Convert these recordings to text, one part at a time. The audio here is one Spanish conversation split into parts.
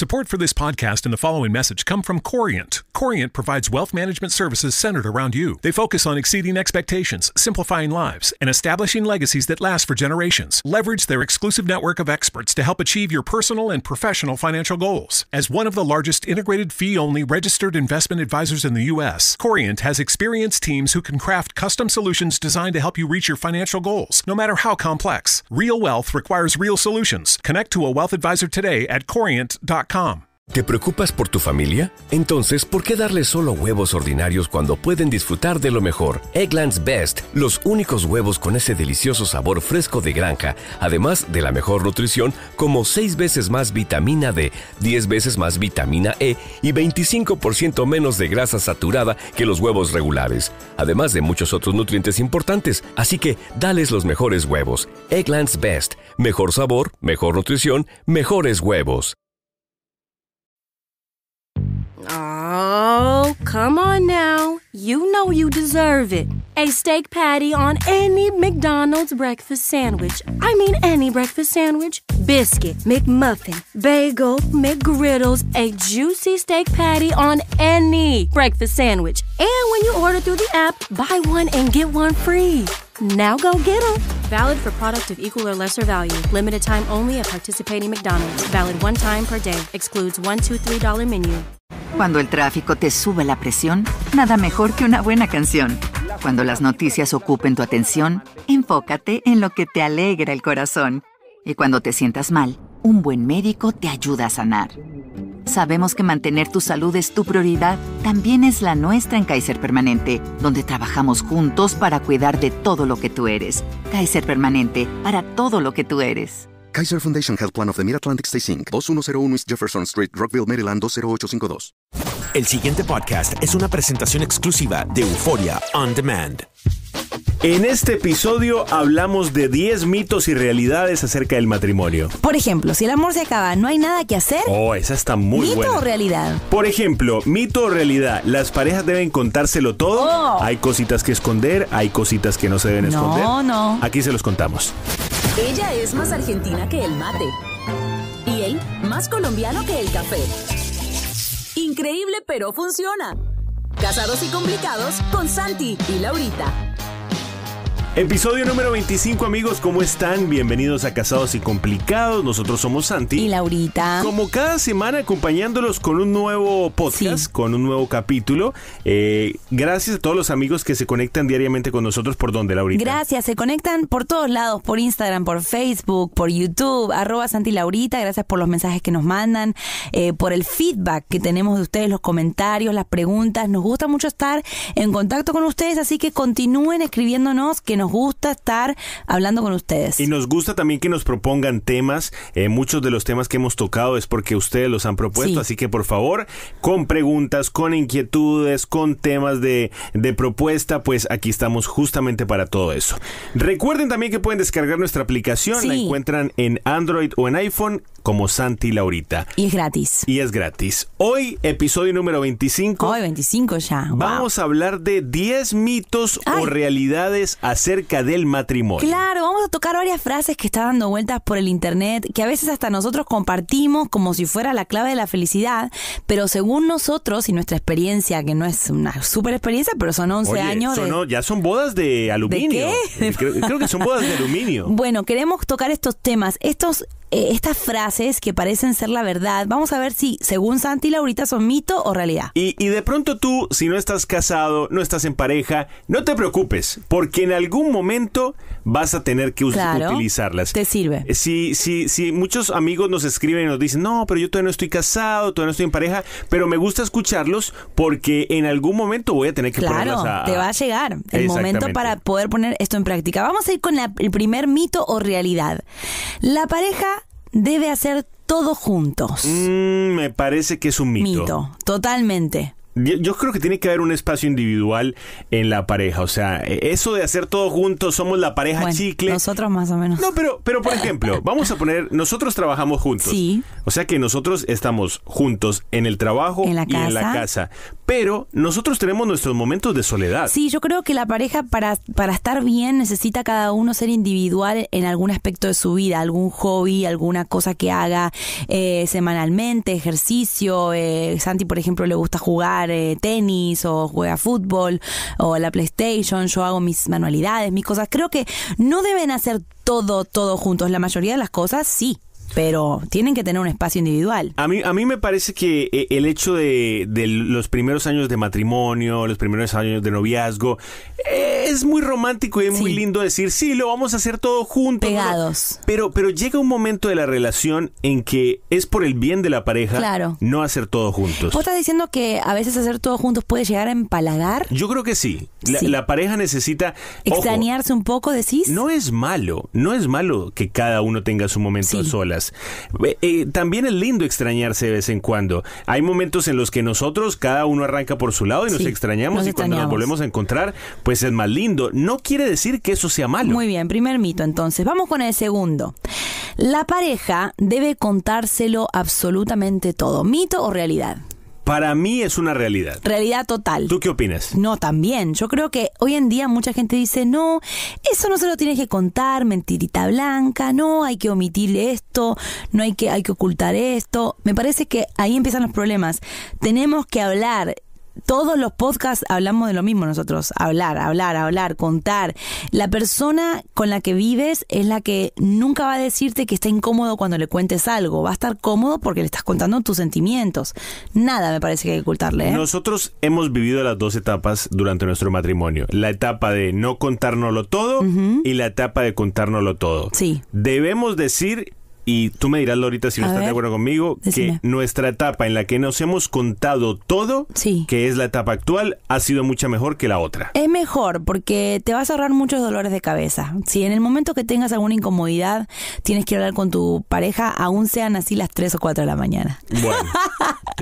Support for this podcast and the following message come from Corient. Corient provides wealth management services centered around you. They focus on exceeding expectations, simplifying lives, and establishing legacies that last for generations. Leverage their exclusive network of experts to help achieve your personal and professional financial goals. As one of the largest integrated fee only registered investment advisors in the U.S., Corient has experienced teams who can craft custom solutions designed to help you reach your financial goals, no matter how complex. Real wealth requires real solutions. Connect to a wealth advisor today at corient.com. ¿Te preocupas por tu familia? Entonces, ¿por qué darles solo huevos ordinarios cuando pueden disfrutar de lo mejor? Eggland's Best, los únicos huevos con ese delicioso sabor fresco de granja, además de la mejor nutrición, como 6 veces más vitamina D, 10 veces más vitamina E y 25% menos de grasa saturada que los huevos regulares, además de muchos otros nutrientes importantes. Así que, dales los mejores huevos. Eggland's Best, mejor sabor, mejor nutrición, mejores huevos. Oh, come on now. You know you deserve it. A steak patty on any McDonald's breakfast sandwich. I mean, any breakfast sandwich. Biscuit, McMuffin, bagel, McGriddles, a juicy steak patty on any breakfast sandwich. And when you order through the app, buy one and get one free. Now go get them. Valid for product of equal or lesser value. Limited time only at participating McDonald's. Valid one time per day. Excludes one, two, three dollar menu. Cuando el tráfico te sube la presión, nada mejor que una buena canción. Cuando las noticias ocupen tu atención, enfócate en lo que te alegra el corazón. Y cuando te sientas mal, un buen médico te ayuda a sanar. Sabemos que mantener tu salud es tu prioridad, también es la nuestra en Kaiser Permanente, donde trabajamos juntos para cuidar de todo lo que tú eres. Kaiser Permanente, para todo lo que tú eres. Kaiser Foundation Health Plan of the Mid-Atlantic Stay 2101 East Jefferson Street, Rockville, Maryland 20852. El siguiente podcast es una presentación exclusiva de Euforia On Demand. En este episodio hablamos de 10 mitos y realidades acerca del matrimonio. Por ejemplo, si el amor se acaba, no hay nada que hacer. Oh, esa está muy buena. ¿Mito o realidad? Por ejemplo, mito o realidad, las parejas deben contárselo todo. Oh. Hay cositas que esconder, hay cositas que no se deben esconder. No, no. Aquí se los contamos. Ella es más argentina que el mate. Y él, más colombiano que el café. Increíble, pero funciona. Casados y complicados con Santi y Laurita. Episodio número 25, amigos, ¿cómo están? Bienvenidos a Casados y Complicados. Nosotros somos Santi. Y Laurita. Como cada semana, acompañándolos con un nuevo podcast, con un nuevo capítulo. Eh, gracias a todos los amigos que se conectan diariamente con nosotros. ¿Por dónde, Laurita? Gracias, se conectan por todos lados, por Instagram, por Facebook, por YouTube, arroba Santi Laurita. Gracias por los mensajes que nos mandan, eh, por el feedback que tenemos de ustedes, los comentarios, las preguntas. Nos gusta mucho estar en contacto con ustedes, así que continúen escribiéndonos que nos gusta estar hablando con ustedes. Y nos gusta también que nos propongan temas. Eh, muchos de los temas que hemos tocado es porque ustedes los han propuesto, así que por favor, con preguntas, con inquietudes, con temas de, de propuesta, pues aquí estamos justamente para todo eso. Recuerden también que pueden descargar nuestra aplicación, la encuentran en Android o en iPhone como Santi Laurita. Y es gratis. Y es gratis. Hoy, episodio número 25. Hoy, 25 ya. Vamos a hablar de 10 mitos o realidades acerca del matrimonio. Claro, vamos a tocar varias frases que están dando vueltas por el internet, que a veces hasta nosotros compartimos como si fuera la clave de la felicidad, pero según nosotros y nuestra experiencia, que no es una super experiencia, pero son 11 años. no Ya son bodas de aluminio. ¿De qué? Eh, creo que son bodas de aluminio. Bueno, queremos tocar estos temas, estos eh, estas frases que parecen ser la verdad. Vamos a ver si, según Santi y Laurita, son mito o realidad. Y, y de pronto tú, si no estás casado, no estás en pareja, no te preocupes, porque en algún momento vas a tener que utilizarlas. Te sirve. Eh, si, si, muchos amigos nos escriben y nos dicen, no, pero yo todavía no estoy casado, todavía no estoy en pareja, pero me gusta escucharlos porque en algún momento voy a tener que claro, a... te va a llegar el momento para poder poner esto en práctica. Vamos a ir con el primer mito o realidad. La pareja debe hacer todo juntos. Mm, me parece que es un mito. Mito, totalmente yo creo que tiene que haber un espacio individual en la pareja. O sea, e, eso de hacer todo juntos, somos la pareja chicle. Nosotros más o menos. No, pero, pero por ejemplo, vamos a poner, nosotros trabajamos juntos. Sí. O sea que nosotros estamos juntos en el trabajo en y en la casa. Pero nosotros tenemos nuestros momentos de soledad. Sí, yo creo que la pareja para, para estar bien necesita cada uno ser individual en algún aspecto de su vida, algún hobby, alguna cosa que haga eh, semanalmente, ejercicio. Eh, Santi, por ejemplo, le gusta jugar eh, tenis o juega fútbol o la PlayStation, yo hago mis manualidades, mis cosas. Creo que no deben hacer todo, todo juntos. La mayoría de las cosas sí, pero tienen que tener un espacio individual. A mí, a mí me parece que eh, el hecho de, de los primeros años de matrimonio, los primeros años de noviazgo, eh, es muy romántico y es muy lindo decir, sí, lo vamos a hacer todo juntos. Pegados. Pero, pero llega un momento de la relación en que es por el bien de la pareja no hacer todo juntos. ¿Vos estás diciendo que a veces hacer todo juntos puede llegar a empalagar? Yo creo que sí. La, pareja necesita... Extrañarse un poco, decís. No es malo, no es malo que cada uno tenga su momento a solas. Eh, también es lindo extrañarse de vez en cuando. Hay momentos en los que nosotros, cada uno arranca por su lado y nos extrañamos y cuando nos volvemos a encontrar, pues es más lindo lindo, no quiere decir que eso sea malo. Muy bien, primer mito entonces. Vamos con el segundo. La pareja debe contárselo absolutamente todo, mito o realidad. Para mí es una realidad. Realidad total. ¿Tú qué opinas? No, también. Yo creo que hoy en día mucha gente dice, no, eso no se lo tienes que contar, mentirita blanca, no, hay que omitir esto, no hay que, hay que ocultar esto. Me parece que ahí empiezan los problemas. Tenemos que hablar todos los podcasts hablamos de lo mismo nosotros, hablar, hablar, hablar, contar. La persona con la que vives es la que nunca va a decirte que está incómodo cuando le cuentes algo, va a estar cómodo porque le estás contando tus sentimientos. Nada me parece que hay que ocultarle. ¿eh? Nosotros hemos vivido las dos etapas durante nuestro matrimonio, la etapa de no contárnoslo todo y la etapa de contárnoslo todo. Sí. Debemos decir y tú me dirás, Lorita, si no estás de acuerdo conmigo, que nuestra etapa en la que nos hemos contado todo, que es la etapa actual, ha sido mucha mejor que la otra. Es mejor porque te vas a ahorrar muchos dolores de cabeza. Si en el momento que tengas alguna incomodidad tienes que hablar con tu pareja, aún sean así las 3 o 4 de la mañana. Bueno.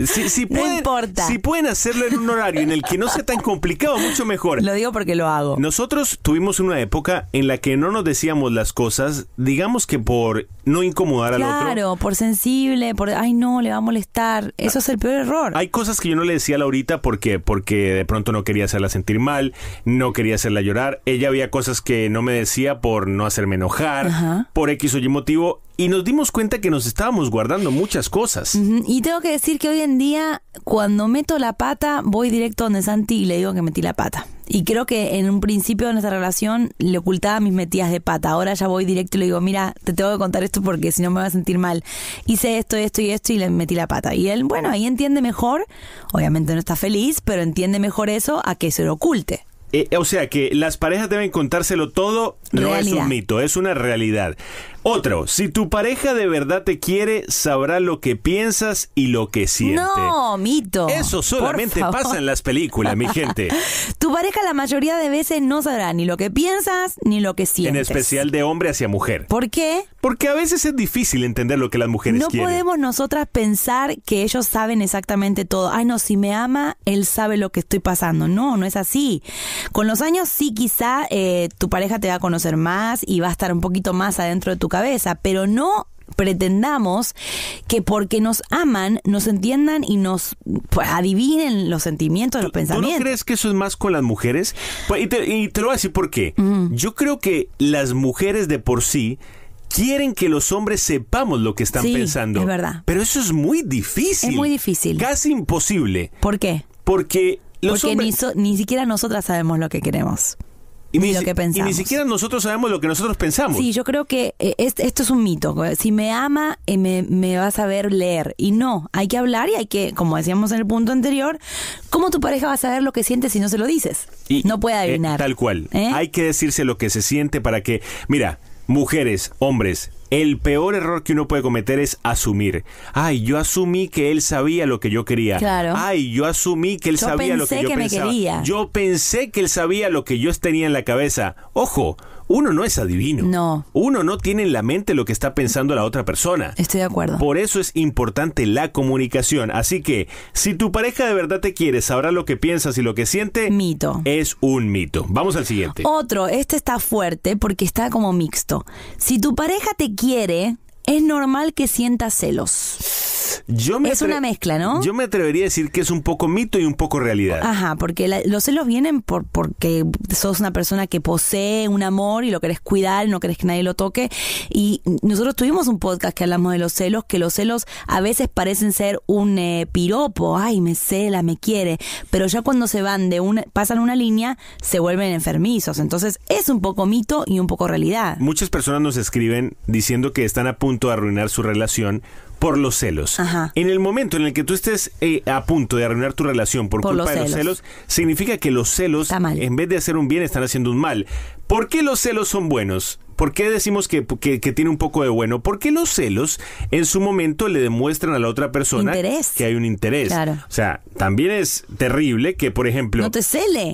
si, pueden, importa. Si pueden hacerlo en un horario en el que no sea tan complicado, mucho mejor. Lo digo porque lo hago. Nosotros tuvimos una época en la que no nos decíamos las cosas, digamos que por no incomodar claro, por sensible, por ay no, le va a molestar. Ah, Eso es el peor error. Hay cosas que yo no le decía a Laurita porque, porque de pronto no quería hacerla sentir mal, no quería hacerla llorar. Ella había cosas que no me decía por no hacerme enojar, por X o Y motivo y nos dimos cuenta que nos estábamos guardando muchas cosas. Y tengo que decir que hoy en día, cuando meto la pata, voy directo donde Santi y le digo que metí la pata. Y creo que en un principio de nuestra relación le ocultaba mis metidas de pata. Ahora ya voy directo y le digo, mira, te tengo que contar esto porque si no me va a sentir mal. Hice esto, esto y esto y le metí la pata. Y él, bueno, ahí entiende mejor. Obviamente no está feliz, pero entiende mejor eso a que se lo oculte. Eh, o sea que las parejas deben contárselo todo, no es un mito, es una realidad. Otro, si tu pareja de verdad te quiere, sabrá lo que piensas y lo que sientes. No, mito. Eso solamente pasa en las películas, mi gente. tu pareja la mayoría de veces no sabrá ni lo que piensas ni lo que sientes. En especial de hombre hacia mujer. ¿Por qué? Porque a veces es difícil entender lo que las mujeres no quieren. No podemos nosotras pensar que ellos saben exactamente todo. Ay, no, si me ama, él sabe lo que estoy pasando. No, no es así. Con los años sí, quizá eh, tu pareja te va a conocer más y va a estar un poquito más adentro de tu cabeza, pero no pretendamos que porque nos aman, nos entiendan y nos pues, adivinen los sentimientos, los pensamientos. ¿Tú no crees que eso es más con las mujeres? Pues, y, te, lo voy a decir por qué. Yo creo que las mujeres de por sí quieren que los hombres sepamos lo que están sí, pensando. Es verdad. Pero eso es muy difícil. Es muy difícil. Casi imposible. ¿Por qué? Porque los hombres... ni, ni siquiera nosotras sabemos lo que queremos. Y ni, lo que y ni, siquiera nosotros sabemos lo que nosotros pensamos. Sí, yo creo que eh, esto es un mito. Si me ama, eh, me, va a saber leer. Y no, hay que hablar y hay que, como decíamos en el punto anterior, ¿cómo tu pareja va a saber lo que sientes si no se lo dices? no puede eh, adivinar. tal cual. Hay que decirse lo que se siente para que, mira, Mujeres, hombres, el peor error que uno puede cometer es asumir. Ay, yo asumí que él sabía lo que yo quería. Claro. Ay, yo asumí que él sabía lo que yo pensaba. quería. Yo pensé que él sabía lo que yo tenía en la cabeza. Ojo, uno no es adivino. No. Uno no tiene en la mente lo que está pensando la otra persona. Estoy de acuerdo. Por eso es importante la comunicación. Así que, si tu pareja de verdad te quiere, sabrá lo que piensas y lo que siente. Mito. Es un mito. Vamos al siguiente. Otro, este está fuerte porque está como mixto. Si tu pareja te quiere, es normal que sientas celos. Yo me es una mezcla, ¿no? Yo me atrevería a decir que es un poco mito y un poco realidad. Ajá, porque los celos vienen por, porque sos una persona que posee un amor y lo querés cuidar, no querés que nadie lo toque. Y nosotros tuvimos un podcast que hablamos de los celos, que los celos a veces parecen ser un eh, piropo, ay, me cela, me quiere, pero ya cuando se van de una, pasan una línea, se vuelven enfermizos. Entonces es un poco mito y un poco realidad. Muchas personas nos escriben diciendo que están a punto de arruinar su relación por los celos. En el momento en el que tú estés eh, a punto de arruinar tu relación por, culpa de los celos, significa que los celos, en vez de hacer un bien, están haciendo un mal. ¿Por qué los celos son buenos? ¿Por qué decimos que, tiene un poco de bueno? Porque los celos en su momento le demuestran a la otra persona que hay un interés. O sea, también es terrible que, por ejemplo,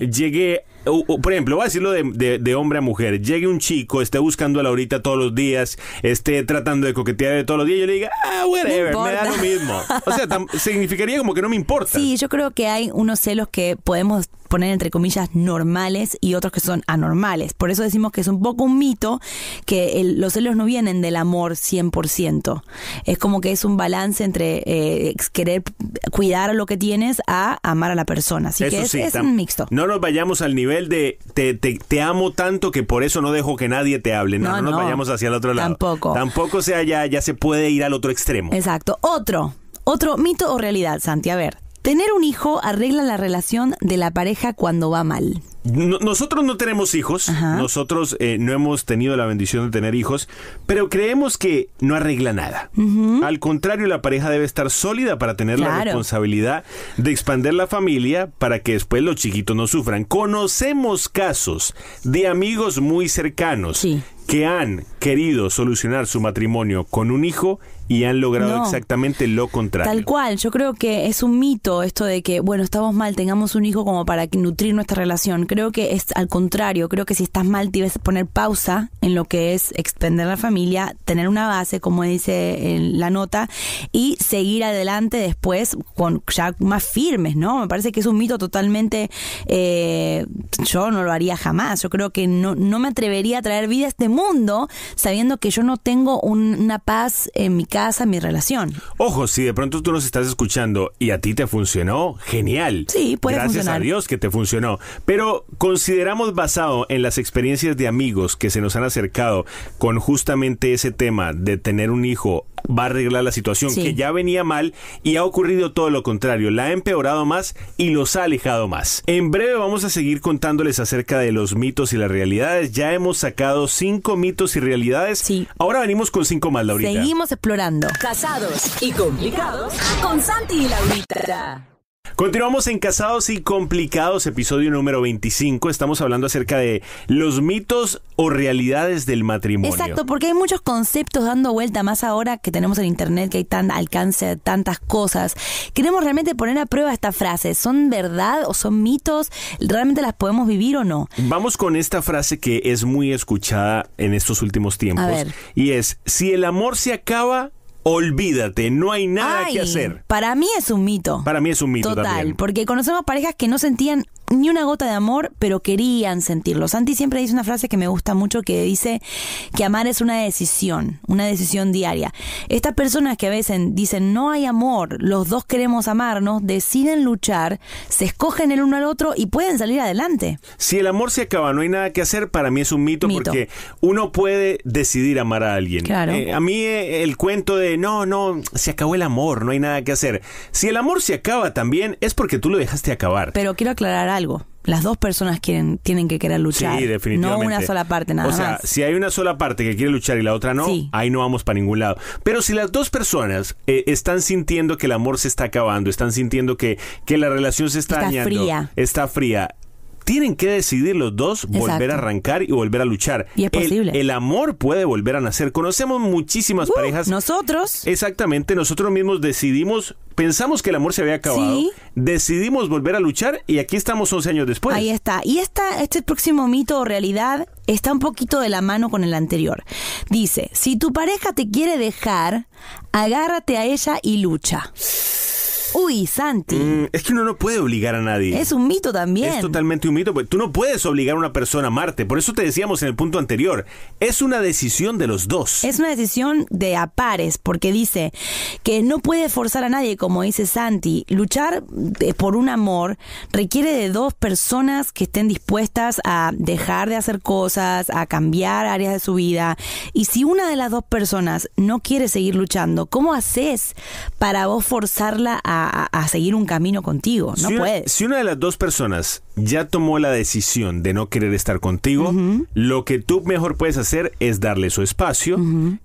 llegue por ejemplo, voy a decirlo de, hombre a mujer, llegue un chico, esté buscando a Laurita todos los días, esté tratando de coquetear todos los días, yo le diga, ah, whatever, me da lo mismo. O sea, significaría como que no me importa. Sí, yo creo que hay unos celos que podemos poner entre comillas normales y otros que son anormales. Por eso decimos que es un poco un mito que los celos no vienen del amor 100%. Es como que es un balance entre eh, querer cuidar lo que tienes a amar a la persona. Así que es, es un mixto. No nos vayamos al nivel de te, amo tanto que por eso no dejo que nadie te hable. No, no, nos vayamos hacia el otro lado. Tampoco. Tampoco sea ya, ya se puede ir al otro extremo. Exacto. Otro. Otro mito o realidad, Santi. A ver, Tener un hijo arregla la relación de la pareja cuando va mal. nosotros no tenemos hijos, nosotros eh, no hemos tenido la bendición de tener hijos, pero creemos que no arregla nada. Al contrario, la pareja debe estar sólida para tener la responsabilidad de expandir la familia para que después los chiquitos no sufran. Conocemos casos de amigos muy cercanos que han querido solucionar su matrimonio con un hijo y han logrado exactamente lo contrario. Tal cual, yo creo que es un mito esto de que, bueno, estamos mal, tengamos un hijo como para nutrir nuestra relación. Creo que es al contrario, creo que si estás mal debes poner pausa en lo que es extender la familia, tener una base, como dice eh, la nota, y seguir adelante después con ya más firmes, ¿no? Me parece que es un mito totalmente, eh, yo no lo haría jamás, yo creo que no, no me atrevería a traer vida a este mundo sabiendo que yo no tengo una paz en mi casa, mi relación. Ojo, si de pronto tú nos estás escuchando y a ti te funcionó, genial. Sí, puede Gracias a Dios que te funcionó. Pero consideramos basado en las experiencias de amigos que se nos han acercado con justamente ese tema de tener un hijo va a arreglar la situación que ya venía mal y ha ocurrido todo lo contrario, la ha empeorado más y los ha alejado más. En breve vamos a seguir contándoles acerca de los mitos y las realidades. Ya hemos sacado cinco mitos y realidades. Sí. Ahora venimos con cinco más, Laurita. Seguimos explorando Casados y complicados con Santi y Laurita. Continuamos en Casados y Complicados, episodio número 25. Estamos hablando acerca de los mitos o realidades del matrimonio. Exacto, porque hay muchos conceptos dando vuelta, más ahora que tenemos en Internet, que hay tan alcance de tantas cosas. Queremos realmente poner a prueba esta frase. ¿Son verdad o son mitos? ¿Realmente las podemos vivir o no? Vamos con esta frase que es muy escuchada en estos últimos tiempos. A ver. Y es, si el amor se acaba, olvídate, no hay nada que hacer. Para mí es un mito. Para mí es un mito Total, porque conocemos parejas que no sentían ni una gota de amor, pero querían sentirlo. Santi siempre dice una frase que me gusta mucho que dice que amar es una decisión, una decisión diaria. Estas personas que a veces dicen no hay amor, los dos queremos amarnos, deciden luchar, se escogen el uno al otro y pueden salir adelante. Si el amor se acaba, no hay nada que hacer, para mí es un mito, porque uno puede decidir amar a alguien. Eh, a mí eh, el cuento de no, no, se acabó el amor, no hay nada que hacer. Si el amor se acaba también es porque tú lo dejaste acabar. Pero quiero aclarar algo las dos personas quieren, tienen que querer luchar. Sí, definitivamente. No una sola parte, nada más. O sea, si hay una sola parte que quiere luchar y la otra no, ahí no vamos para ningún lado. Pero si las dos personas eh, están sintiendo que el amor se está acabando, están sintiendo que, que la relación se está, está fría. está fría, tienen que decidir los dos volver a arrancar y volver a luchar. Y es posible. El, amor puede volver a nacer. Conocemos muchísimas parejas. Nosotros. Exactamente, nosotros mismos decidimos, pensamos que el amor se había acabado, ¿Sí? decidimos volver a luchar y aquí estamos 11 años después. Ahí está. Y esta, este próximo mito o realidad está un poquito de la mano con el anterior. Dice, si tu pareja te quiere dejar, agárrate a ella y lucha. Uy, Santi. Mm, es que uno no puede obligar a nadie. Es un mito también. Es totalmente un mito. Porque tú no puedes obligar a una persona a amarte. Por eso te decíamos en el punto anterior. Es una decisión de los dos. Es una decisión de a pares, porque dice que no puede forzar a nadie, como dice Santi. Luchar eh, por un amor requiere de dos personas que estén dispuestas a dejar de hacer cosas, a cambiar áreas de su vida. Y si una de las dos personas no quiere seguir luchando, ¿cómo haces para vos forzarla a a, seguir un camino contigo. No si si una de las dos personas ya tomó la decisión de no querer estar contigo, lo que tú mejor puedes hacer es darle su espacio,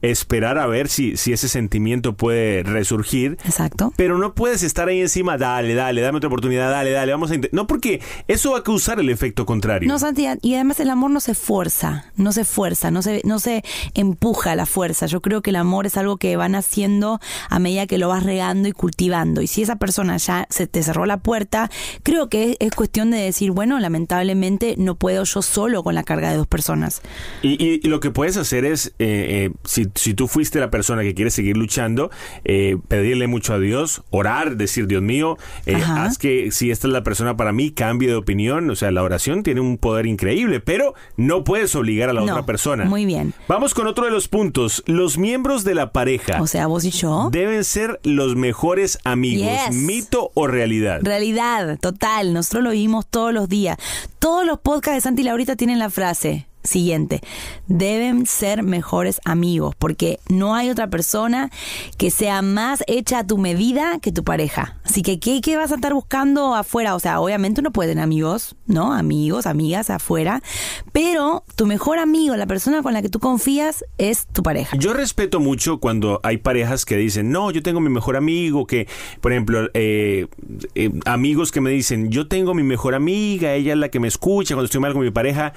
esperar a ver si, si ese sentimiento puede resurgir. Exacto. Pero no puedes estar ahí encima, dale, dale, dame otra oportunidad, dale, dale, vamos a intentar, No, porque eso va a causar el efecto contrario. No, Santi, y además el amor no se fuerza, no se fuerza, no se, no se empuja a la fuerza. Yo creo que el amor es algo que van haciendo a medida que lo vas regando y cultivando. Y si es persona ya se te cerró la puerta, creo que es, cuestión de decir, bueno, lamentablemente no puedo yo solo con la carga de dos personas. Y, lo que puedes hacer es, eh, eh, si, si, tú fuiste la persona que quiere seguir luchando, eh, pedirle mucho a Dios, orar, decir, Dios mío, haz que si esta es la persona para mí, cambie de opinión. O sea, la oración tiene un poder increíble, pero no puedes obligar a la otra persona. Muy bien. Vamos con otro de los puntos. Los miembros de la pareja. O sea, vos y yo. Deben ser los mejores amigos. ¿Mito o realidad? Realidad, total. Nosotros lo vimos todos los días. Todos los podcasts de Santi Laurita tienen la frase siguiente, deben ser mejores amigos, porque no hay otra persona que sea más hecha a tu medida que tu pareja. Así que, ¿qué, vas a estar buscando afuera? O sea, obviamente uno pueden amigos, ¿no? Amigos, amigas afuera, pero tu mejor amigo, la persona con la que tú confías, es tu pareja. Yo respeto mucho cuando hay parejas que dicen, no, yo tengo mi mejor amigo, que, por ejemplo, eh, eh, amigos que me dicen, yo tengo mi mejor amiga, ella es la que me escucha cuando estoy mal con mi pareja.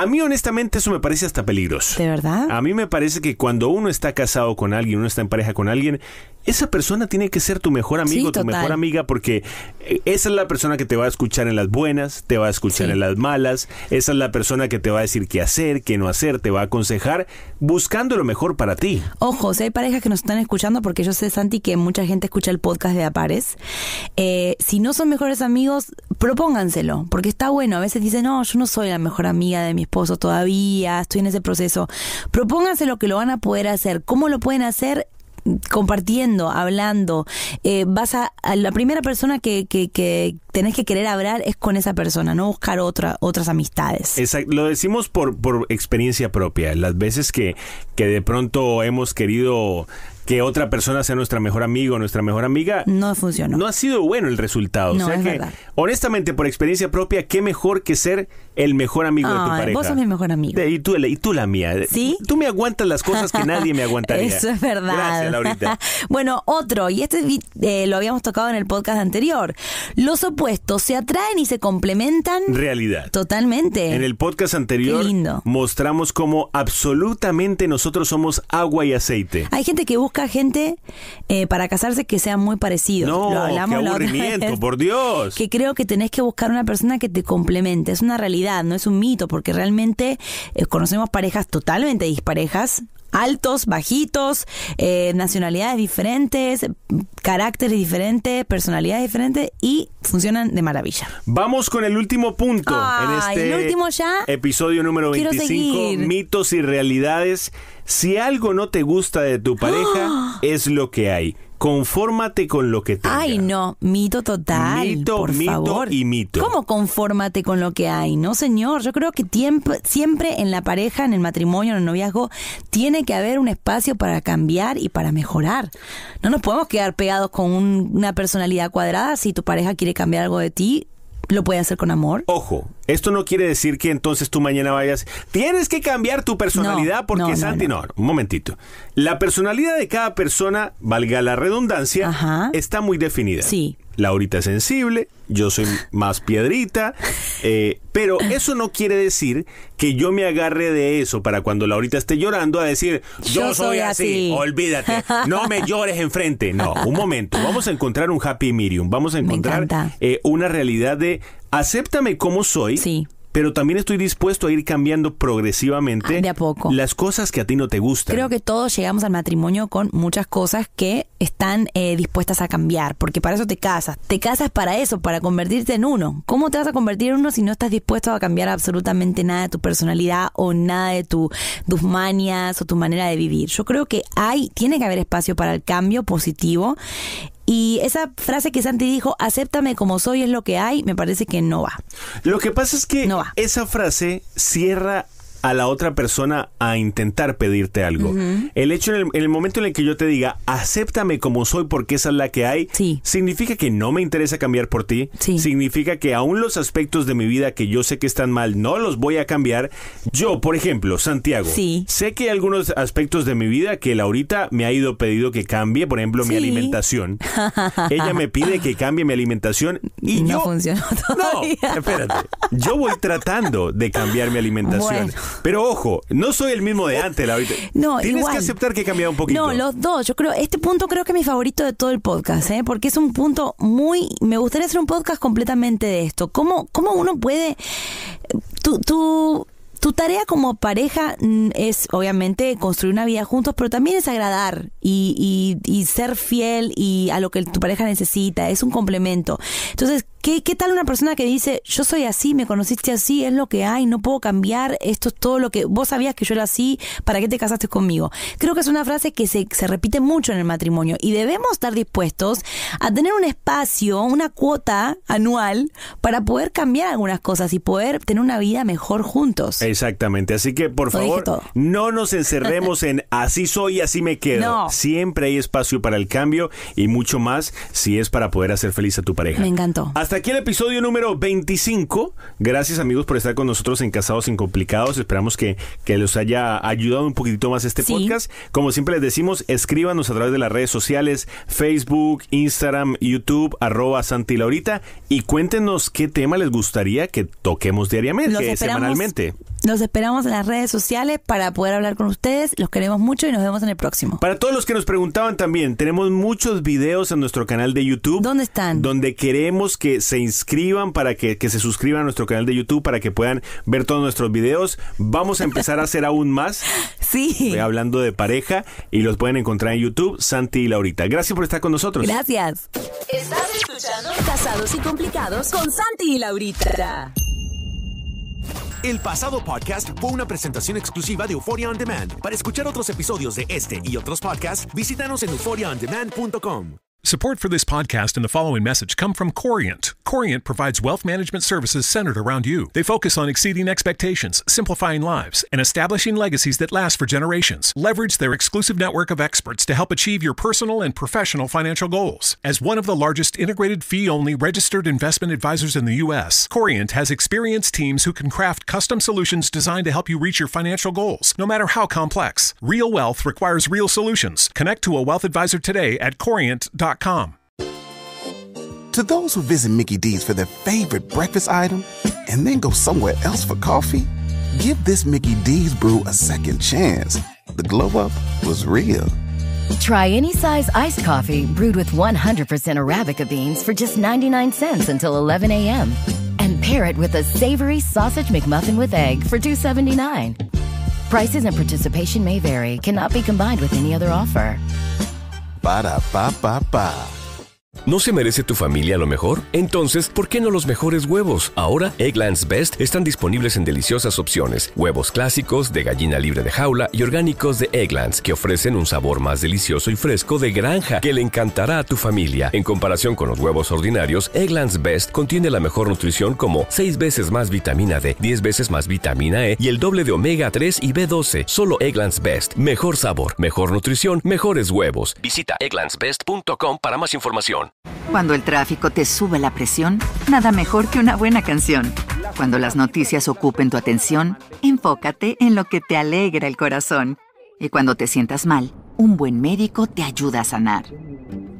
A mí honestamente eso me parece hasta peligroso. ¿De verdad? A mí me parece que cuando uno está casado con alguien, uno está en pareja con alguien, esa persona tiene que ser tu mejor amigo, tu mejor amiga, porque eh, esa es la persona que te va a escuchar en las buenas, te va a escuchar en las malas, esa es la persona que te va a decir qué hacer, qué no hacer, te va a aconsejar, buscando lo mejor para ti. Ojo, si hay parejas que nos están escuchando, porque yo sé, Santi, que mucha gente escucha el podcast de Apares, eh, si no son mejores amigos, propónganselo, porque está bueno. A veces dicen, no, yo no soy la mejor amiga de mi esposo todavía, estoy en ese proceso. Propónganselo que lo van a poder hacer. ¿Cómo lo pueden hacer? compartiendo, hablando, eh, vas a, la primera persona que, que, que, tenés que querer hablar es con esa persona, no buscar otra, otras amistades. Exacto, lo decimos por, por experiencia propia, las veces que, que de pronto hemos querido que otra persona sea nuestra mejor amigo o nuestra mejor amiga. No funcionó. No ha sido bueno el resultado. honestamente, por experiencia propia, qué mejor que ser el mejor amigo de tu pareja. Vos sos mi mejor amigo. y, tú, y tú la mía. ¿Sí? Tú me aguantas las cosas que nadie me aguantaría. Eso es verdad. Gracias, Laurita. bueno, otro, y este eh, lo habíamos tocado en el podcast anterior. Los opuestos se atraen y se complementan. Realidad. Totalmente. En el podcast anterior mostramos cómo absolutamente nosotros somos agua y aceite. Hay gente que busca busca gente eh, para casarse que sea muy parecido. No, qué aburrimiento, por Dios. Que creo que tenés que buscar una persona que te complemente. Es una realidad, no es un mito, porque realmente eh, conocemos parejas totalmente disparejas altos, bajitos, eh, nacionalidades diferentes, caracteres diferentes, personalidades diferentes y funcionan de maravilla. Vamos con el último punto en este último ya. episodio número 25, mitos y realidades. Si algo no te gusta de tu pareja, es lo que hay. Confórmate con lo que hay. Ay, no, mito total. Mito, mito y mito. ¿Cómo confórmate con lo que hay? No, señor. Yo creo que siempre en la pareja, en el matrimonio, en el noviazgo, tiene que haber un espacio para cambiar y para mejorar. No nos podemos quedar pegados con una personalidad cuadrada. Si tu pareja quiere cambiar algo de ti, lo puede hacer con amor. Ojo, esto no quiere decir que entonces tú mañana vayas, tienes que cambiar tu personalidad porque Santi, no, un momentito. La personalidad de cada persona, valga la redundancia, está muy definida. Sí. Laurita es sensible, yo soy más piedrita, eh, pero eso no quiere decir que yo me agarre de eso para cuando Laurita esté llorando a decir, yo, soy, así, olvídate, no me llores enfrente. No, un momento, vamos a encontrar un happy medium, vamos a encontrar eh, una realidad de acéptame como soy. Pero también estoy dispuesto a ir cambiando progresivamente. Ah, de a poco. Las cosas que a ti no te gustan. Creo que todos llegamos al matrimonio con muchas cosas que están eh, dispuestas a cambiar, porque para eso te casas. Te casas para eso, para convertirte en uno. ¿Cómo te vas a convertir en uno si no estás dispuesto a cambiar absolutamente nada de tu personalidad o nada de tus manias o tu manera de vivir? Yo creo que hay, tiene que haber espacio para el cambio positivo y esa frase que Santi dijo, acéptame como soy, es lo que hay, me parece que no va. Lo que pasa es que esa frase cierra a la otra persona a intentar pedirte algo. El hecho en el, momento en el que yo te diga, acéptame como soy porque esa es la que hay, significa que no me interesa cambiar por ti, significa que aún los aspectos de mi vida que yo sé que están mal, no los voy a cambiar. Yo, por ejemplo, Santiago, sé que algunos aspectos de mi vida que Laurita me ha ido pedido que cambie, por ejemplo, mi alimentación. Ella me pide que cambie mi alimentación y no funciona funcionó todavía. No, espérate. Yo voy tratando de cambiar mi alimentación. Pero ojo, no soy el mismo de antes, la No, Tienes que aceptar que he cambiado un poquito. No, los dos. Yo creo, este punto creo que es mi favorito de todo el podcast, ¿eh? porque es un punto muy. Me gustaría hacer un podcast completamente de esto. ¿Cómo, uno puede. tu tarea como pareja mm, es obviamente construir una vida juntos, pero también es agradar y, y, y, ser fiel y a lo que tu pareja necesita, es un complemento. Entonces, ¿Qué, tal una persona que dice, yo soy así, me conociste así, es lo que hay, no puedo cambiar, esto es todo lo que vos sabías que yo era así, ¿para qué te casaste conmigo? Creo que es una frase que se, se repite mucho en el matrimonio y debemos estar dispuestos a tener un espacio, una cuota anual para poder cambiar algunas cosas y poder tener una vida mejor juntos. Exactamente, así que por favor, no nos encerremos en así soy, así me quedo. Siempre hay espacio para el cambio y mucho más si es para poder hacer feliz a tu pareja. Me encantó aquí el episodio número 25. Gracias amigos por estar con nosotros en Casados Incomplicados. Esperamos que, que los haya ayudado un poquitito más este podcast. Como siempre les decimos, escríbanos a través de las redes sociales, Facebook, Instagram, YouTube, arroba Santi Laurita y cuéntenos qué tema les gustaría que toquemos diariamente, semanalmente. Nos esperamos en las redes sociales para poder hablar con ustedes. Los queremos mucho y nos vemos en el próximo. Para todos los que nos preguntaban también, tenemos muchos videos en nuestro canal de YouTube. ¿Dónde están? Donde queremos que se inscriban para que, que se suscriban a nuestro canal de YouTube para que puedan ver todos nuestros videos. Vamos a empezar a hacer aún más. Sí. Estoy hablando de pareja y los pueden encontrar en YouTube, Santi y Laurita. Gracias por estar con nosotros. Gracias. Estás escuchando Casados y Complicados con Santi y Laurita. El pasado podcast fue una presentación exclusiva de Euphoria On Demand. Para escuchar otros episodios de este y otros podcasts, visítanos en euphoriaondemand.com. Support for this podcast and the following message come from Corient. Corient provides wealth management services centered around you. They focus on exceeding expectations, simplifying lives, and establishing legacies that last for generations. Leverage their exclusive network of experts to help achieve your personal and professional financial goals. As one of the largest integrated fee only registered investment advisors in the U.S., Corient has experienced teams who can craft custom solutions designed to help you reach your financial goals, no matter how complex. Real wealth requires real solutions. Connect to a wealth advisor today at corient.com. To those who visit Mickey D's for their favorite breakfast item and then go somewhere else for coffee, give this Mickey D's brew a second chance. The glow up was real. Try any size iced coffee brewed with 100% Arabica beans for just 99 cents until 11 a.m. And pair it with a savory sausage McMuffin with egg for 2.79. Prices and participation may vary, cannot be combined with any other offer. Ba-da-ba-ba-ba. ¿No se merece tu familia lo mejor? Entonces, ¿por qué no los mejores huevos? Ahora, Egglands Best están disponibles en deliciosas opciones. Huevos clásicos, de gallina libre de jaula y orgánicos de Egglands, que ofrecen un sabor más delicioso y fresco de granja que le encantará a tu familia. En comparación con los huevos ordinarios, Egglands Best contiene la mejor nutrición como 6 veces más vitamina D, 10 veces más vitamina E y el doble de omega 3 y B12. Solo Egglands Best. Mejor sabor, mejor nutrición, mejores huevos. Visita egglandsbest.com para más información. Cuando el tráfico te sube la presión, nada mejor que una buena canción. Cuando las noticias ocupen tu atención, enfócate en lo que te alegra el corazón. Y cuando te sientas mal, un buen médico te ayuda a sanar.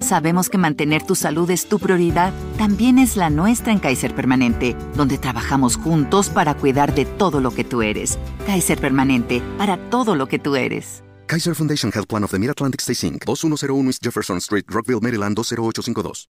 Sabemos que mantener tu salud es tu prioridad, también es la nuestra en Kaiser Permanente, donde trabajamos juntos para cuidar de todo lo que tú eres. Kaiser Permanente, para todo lo que tú eres. Kaiser Foundation Health Plan of the Mid-Atlantic Stay Sink, 2101 East Jefferson Street, Rockville, Maryland, 20852.